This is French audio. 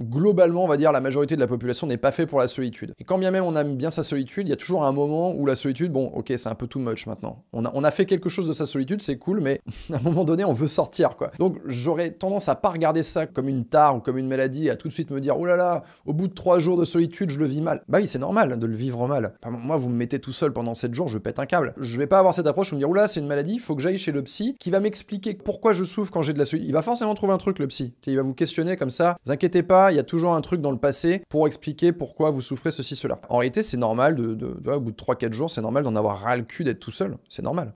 globalement, on va dire, la majorité de la population n'est pas fait pour la solitude. Et quand bien même on aime bien sa solitude, il y a toujours un moment où la solitude, bon, ok, c'est un peu too much maintenant. On a, fait quelque chose de sa solitude, c'est cool, mais à un moment donné, on veut sortir, quoi. Donc j'aurais tendance à pas regarder ça comme une tare ou comme une maladie, à tout de suite me dire, oh là là, au bout de trois jours de solitude, je le vis mal. Bah oui, c'est normal de le vivre mal. moi, vous me mettez tout seul pendant sept jours, je pète un câble. Je vais pas avoir cette approche où me dire, oh là, c'est une maladie, faut que j'aille chez le psy qui va m'expliquer pourquoi je souffre quand j'ai de la solitude. Il va forcément trouver un truc, le psy. Il va vous questionner comme ça, vous inquiétez pas, il y a toujours un truc dans le passé pour expliquer pourquoi vous souffrez ceci, cela. En réalité, c'est normal, de, au bout de 3-4 jours, c'est normal d'en avoir ras le cul d'être tout seul, c'est normal.